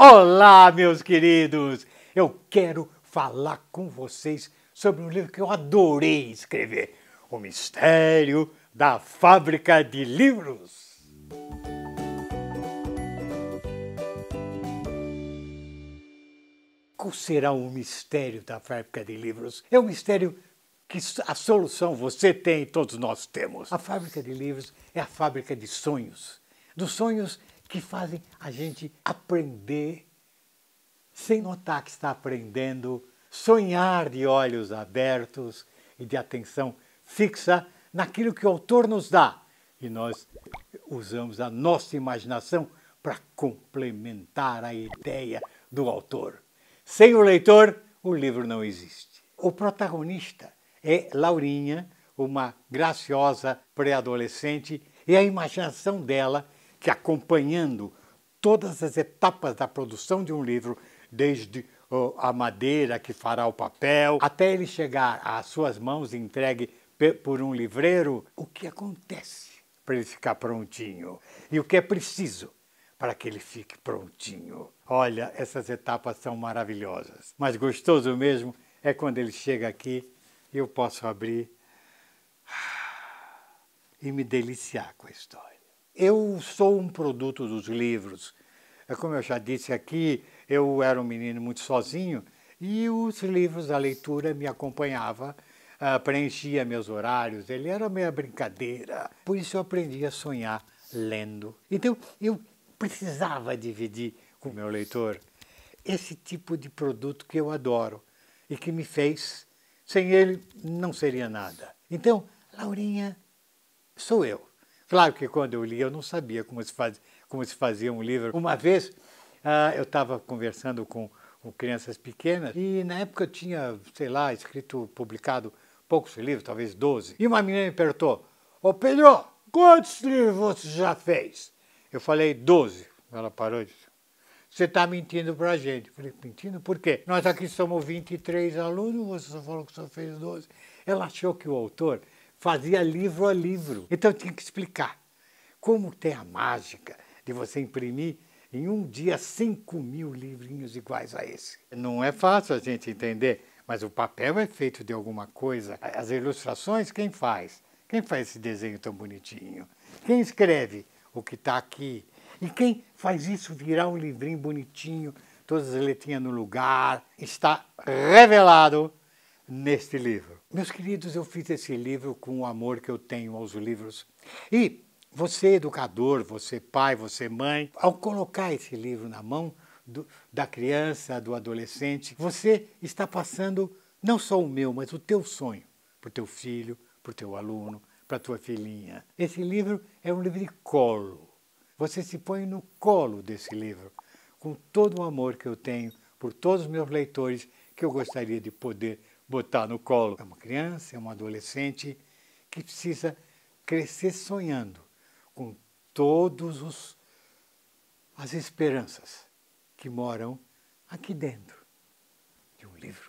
Olá, meus queridos! Eu quero falar com vocês sobre um livro que eu adorei escrever: O Mistério da Fábrica de Livros. Qual será o mistério da Fábrica de Livros? É um mistério que a solução você tem e todos nós temos. A Fábrica de Livros é a fábrica de sonhos, dos sonhos que fazem a gente aprender sem notar que está aprendendo, sonhar de olhos abertos e de atenção fixa naquilo que o autor nos dá. E nós usamos a nossa imaginação para complementar a ideia do autor. Sem o leitor, o livro não existe. O protagonista é Laurinha, uma graciosa pré-adolescente, e a imaginação dela que acompanhando todas as etapas da produção de um livro, desde oh, a madeira que fará o papel, até ele chegar às suas mãos e entregue por um livreiro, o que acontece para ele ficar prontinho e o que é preciso para que ele fique prontinho. Olha, essas etapas são maravilhosas, mas gostoso mesmo é quando ele chega aqui e eu posso abrir e me deliciar com a história. Eu sou um produto dos livros. É como eu já disse aqui, eu era um menino muito sozinho e os livros, a leitura me acompanhava, ah, preenchia meus horários, ele era meia brincadeira. Por isso eu aprendi a sonhar lendo. Então eu precisava dividir com o meu leitor esse tipo de produto que eu adoro e que me fez. Sem ele não seria nada. Então, Laurinha, sou eu. Claro que quando eu li eu não sabia como se, faz, como se fazia um livro. Uma vez ah, eu estava conversando com, com, crianças pequenas e na época eu tinha, sei lá, escrito, publicado poucos livros, talvez 12. E uma menina me perguntou, ô Pedro, quantos livros você já fez? Eu falei 12. Ela parou e disse, você está mentindo para a gente. Eu falei, mentindo por quê? Nós aqui somos 23 alunos, você só falou que só fez 12. Ela achou que o autor fazia livro a livro. Então eu tinha que explicar como tem a mágica de você imprimir em um dia 5 mil livrinhos iguais a esse. Não é fácil a gente entender, mas o papel é feito de alguma coisa. As ilustrações, quem faz? Quem faz esse desenho tão bonitinho? Quem escreve o que está aqui? E quem faz isso virar um livrinho bonitinho, todas as letrinhas no lugar? Está revelado neste livro. Meus queridos, eu fiz esse livro com o amor que eu tenho aos livros. E você, educador, você, pai, você, mãe, ao colocar esse livro na mão do, da criança, do adolescente, você está passando não só o meu, mas o teu sonho para o teu filho, para o teu aluno, para a tua filhinha. Esse livro é um livro de colo. Você se põe no colo desse livro, com todo o amor que eu tenho por todos os meus leitores, que eu gostaria de poder botar no colo. É uma criança, é um adolescente que precisa crescer sonhando com todos os as esperanças que moram aqui dentro de um livro.